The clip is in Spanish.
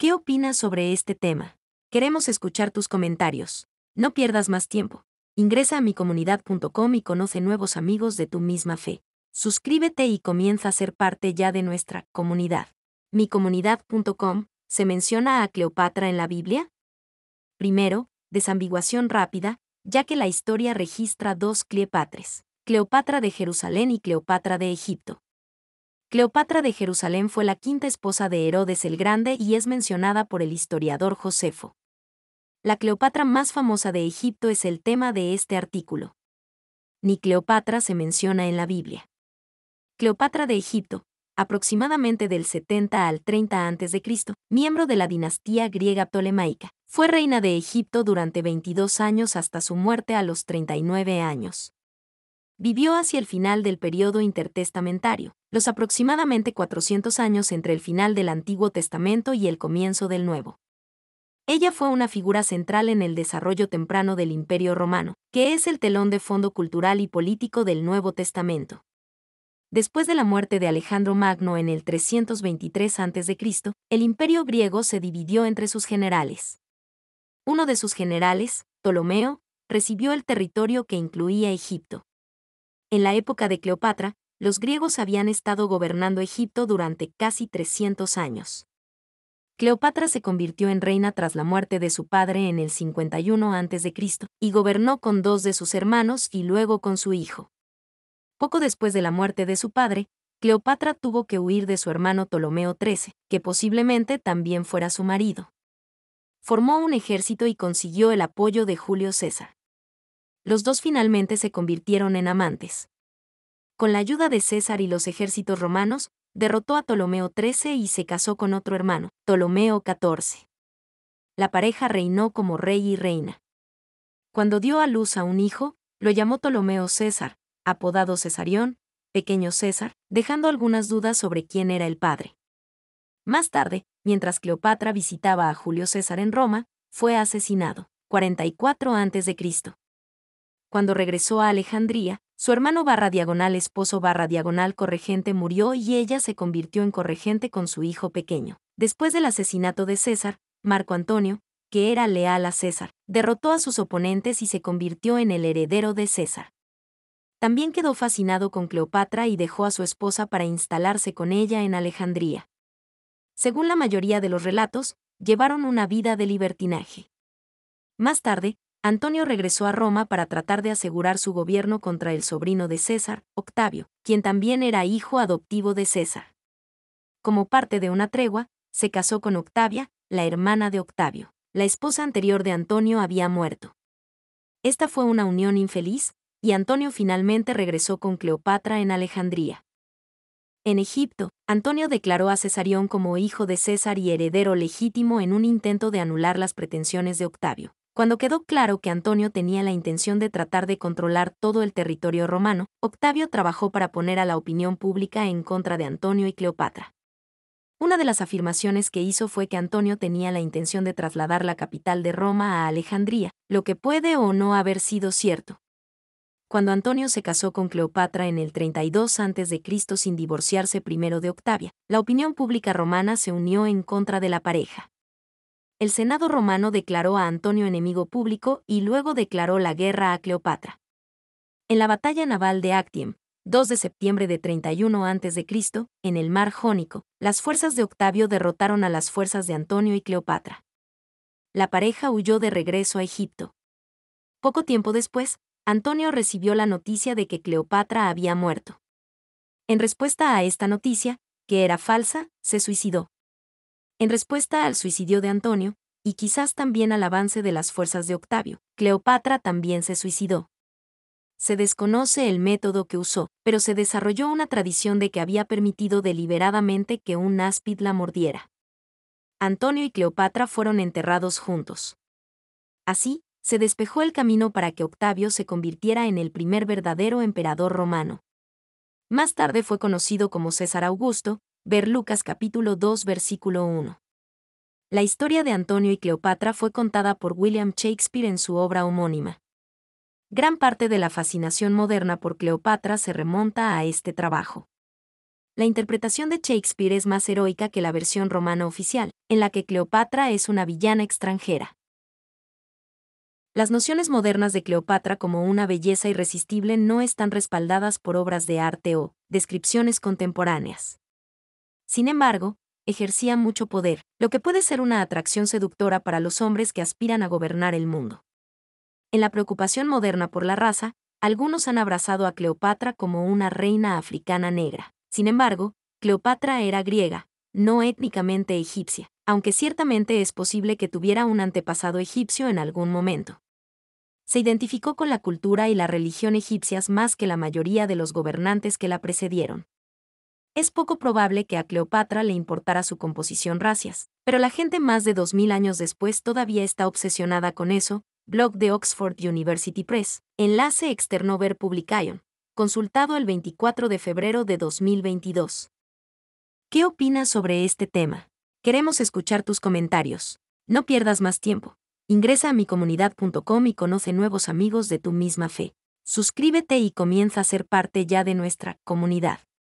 ¿Qué opinas sobre este tema? Queremos escuchar tus comentarios. No pierdas más tiempo. Ingresa a micomunidad.com y conoce nuevos amigos de tu misma fe. Suscríbete y comienza a ser parte ya de nuestra comunidad. Micomunidad.com ¿Se menciona a Cleopatra en la Biblia? Primero, desambiguación rápida, ya que la historia registra dos Cleopatres, Cleopatra de Jerusalén y Cleopatra de Egipto. Cleopatra de Jerusalén fue la quinta esposa de Herodes el Grande y es mencionada por el historiador Josefo. La Cleopatra más famosa de Egipto es el tema de este artículo. Ni Cleopatra se menciona en la Biblia. Cleopatra de Egipto, aproximadamente del 70 al 30 a.C., miembro de la dinastía griega ptolemaica. Fue reina de Egipto durante 22 años hasta su muerte a los 39 años vivió hacia el final del periodo intertestamentario, los aproximadamente 400 años entre el final del Antiguo Testamento y el comienzo del Nuevo. Ella fue una figura central en el desarrollo temprano del Imperio Romano, que es el telón de fondo cultural y político del Nuevo Testamento. Después de la muerte de Alejandro Magno en el 323 a.C., el Imperio griego se dividió entre sus generales. Uno de sus generales, Ptolomeo, recibió el territorio que incluía Egipto. En la época de Cleopatra, los griegos habían estado gobernando Egipto durante casi 300 años. Cleopatra se convirtió en reina tras la muerte de su padre en el 51 a.C. y gobernó con dos de sus hermanos y luego con su hijo. Poco después de la muerte de su padre, Cleopatra tuvo que huir de su hermano Ptolomeo XIII, que posiblemente también fuera su marido. Formó un ejército y consiguió el apoyo de Julio César los dos finalmente se convirtieron en amantes. Con la ayuda de César y los ejércitos romanos, derrotó a Ptolomeo XIII y se casó con otro hermano, Ptolomeo XIV. La pareja reinó como rey y reina. Cuando dio a luz a un hijo, lo llamó Ptolomeo César, apodado Cesarión, pequeño César, dejando algunas dudas sobre quién era el padre. Más tarde, mientras Cleopatra visitaba a Julio César en Roma, fue asesinado, 44 a.C cuando regresó a Alejandría, su hermano barra diagonal esposo barra diagonal corregente murió y ella se convirtió en corregente con su hijo pequeño. Después del asesinato de César, Marco Antonio, que era leal a César, derrotó a sus oponentes y se convirtió en el heredero de César. También quedó fascinado con Cleopatra y dejó a su esposa para instalarse con ella en Alejandría. Según la mayoría de los relatos, llevaron una vida de libertinaje. Más tarde, Antonio regresó a Roma para tratar de asegurar su gobierno contra el sobrino de César, Octavio, quien también era hijo adoptivo de César. Como parte de una tregua, se casó con Octavia, la hermana de Octavio. La esposa anterior de Antonio había muerto. Esta fue una unión infeliz, y Antonio finalmente regresó con Cleopatra en Alejandría. En Egipto, Antonio declaró a Cesarión como hijo de César y heredero legítimo en un intento de anular las pretensiones de Octavio. Cuando quedó claro que Antonio tenía la intención de tratar de controlar todo el territorio romano, Octavio trabajó para poner a la opinión pública en contra de Antonio y Cleopatra. Una de las afirmaciones que hizo fue que Antonio tenía la intención de trasladar la capital de Roma a Alejandría, lo que puede o no haber sido cierto. Cuando Antonio se casó con Cleopatra en el 32 a.C. sin divorciarse primero de Octavia, la opinión pública romana se unió en contra de la pareja el Senado romano declaró a Antonio enemigo público y luego declaró la guerra a Cleopatra. En la batalla naval de Actium, 2 de septiembre de 31 a.C., en el mar Jónico, las fuerzas de Octavio derrotaron a las fuerzas de Antonio y Cleopatra. La pareja huyó de regreso a Egipto. Poco tiempo después, Antonio recibió la noticia de que Cleopatra había muerto. En respuesta a esta noticia, que era falsa, se suicidó. En respuesta al suicidio de Antonio, y quizás también al avance de las fuerzas de Octavio, Cleopatra también se suicidó. Se desconoce el método que usó, pero se desarrolló una tradición de que había permitido deliberadamente que un áspid la mordiera. Antonio y Cleopatra fueron enterrados juntos. Así, se despejó el camino para que Octavio se convirtiera en el primer verdadero emperador romano. Más tarde fue conocido como César Augusto, ver Lucas capítulo 2 versículo 1. La historia de Antonio y Cleopatra fue contada por William Shakespeare en su obra homónima. Gran parte de la fascinación moderna por Cleopatra se remonta a este trabajo. La interpretación de Shakespeare es más heroica que la versión romana oficial, en la que Cleopatra es una villana extranjera. Las nociones modernas de Cleopatra como una belleza irresistible no están respaldadas por obras de arte o descripciones contemporáneas. Sin embargo, ejercía mucho poder, lo que puede ser una atracción seductora para los hombres que aspiran a gobernar el mundo. En la preocupación moderna por la raza, algunos han abrazado a Cleopatra como una reina africana negra. Sin embargo, Cleopatra era griega, no étnicamente egipcia, aunque ciertamente es posible que tuviera un antepasado egipcio en algún momento. Se identificó con la cultura y la religión egipcias más que la mayoría de los gobernantes que la precedieron es poco probable que a Cleopatra le importara su composición racias, pero la gente más de 2.000 años después todavía está obsesionada con eso, blog de Oxford University Press, enlace externo ver publication, consultado el 24 de febrero de 2022. ¿Qué opinas sobre este tema? Queremos escuchar tus comentarios. No pierdas más tiempo. Ingresa a micomunidad.com y conoce nuevos amigos de tu misma fe. Suscríbete y comienza a ser parte ya de nuestra comunidad.